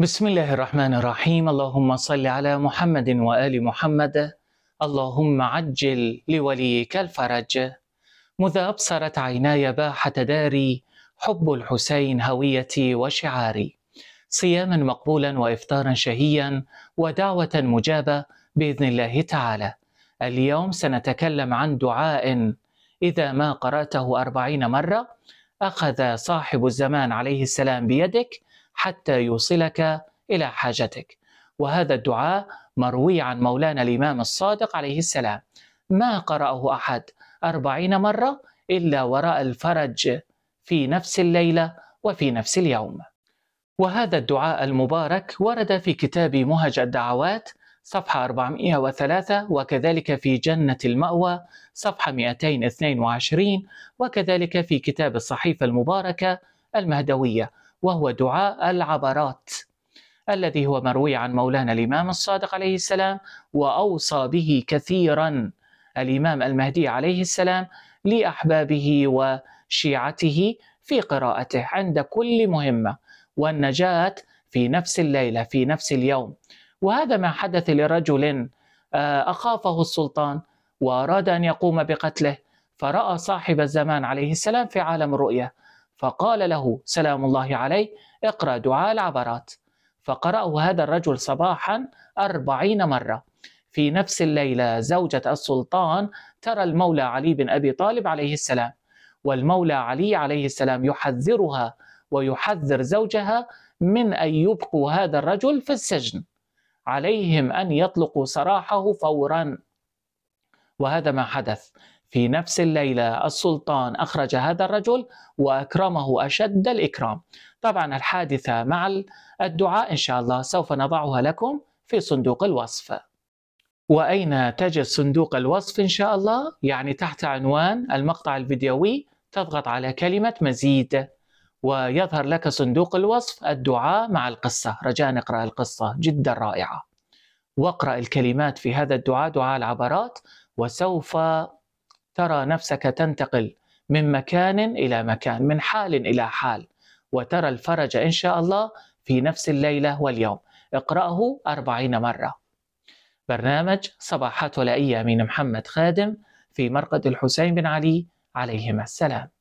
بسم الله الرحمن الرحيم اللهم صل على محمد وآل محمد اللهم عجل لوليك الفرج مذا أبصرت عيناي باحة داري حب الحسين هويتي وشعاري صياما مقبولا وإفطارا شهيا ودعوة مجابة بإذن الله تعالى اليوم سنتكلم عن دعاء إذا ما قرأته أربعين مرة أخذ صاحب الزمان عليه السلام بيدك حتى يوصلك الى حاجتك وهذا الدعاء مروي عن مولانا الامام الصادق عليه السلام ما قراه احد اربعين مره الا وراء الفرج في نفس الليله وفي نفس اليوم وهذا الدعاء المبارك ورد في كتاب مهج الدعوات صفحة 403 وكذلك في جنة المأوى صفحة 222 وكذلك في كتاب الصحيفة المباركة المهدوية وهو دعاء العبرات الذي هو مروي عن مولانا الإمام الصادق عليه السلام وأوصى به كثيرا الإمام المهدي عليه السلام لأحبابه وشيعته في قراءته عند كل مهمة والنجاة في نفس الليلة في نفس اليوم وهذا ما حدث لرجل آه، أخافه السلطان وأراد أن يقوم بقتله فرأى صاحب الزمان عليه السلام في عالم الرؤية فقال له سلام الله عليه اقرأ دعاء العبرات فقرأه هذا الرجل صباحا أربعين مرة في نفس الليلة زوجة السلطان ترى المولى علي بن أبي طالب عليه السلام والمولى علي عليه السلام يحذرها ويحذر زوجها من أن يبقوا هذا الرجل في السجن عليهم أن يطلقوا سراحه فورا وهذا ما حدث في نفس الليلة السلطان أخرج هذا الرجل وأكرمه أشد الإكرام طبعا الحادثة مع الدعاء إن شاء الله سوف نضعها لكم في صندوق الوصف وأين تجد صندوق الوصف إن شاء الله؟ يعني تحت عنوان المقطع الفيديوي تضغط على كلمة مزيد ويظهر لك صندوق الوصف الدعاء مع القصة رجاء نقرأ القصة جدا رائعة واقرأ الكلمات في هذا الدعاء دعاء العبرات وسوف ترى نفسك تنتقل من مكان الى مكان من حال الى حال وترى الفرج ان شاء الله في نفس الليله واليوم اقراه أربعين مره برنامج صباحات ولائيه من محمد خادم في مرقد الحسين بن علي عليهما السلام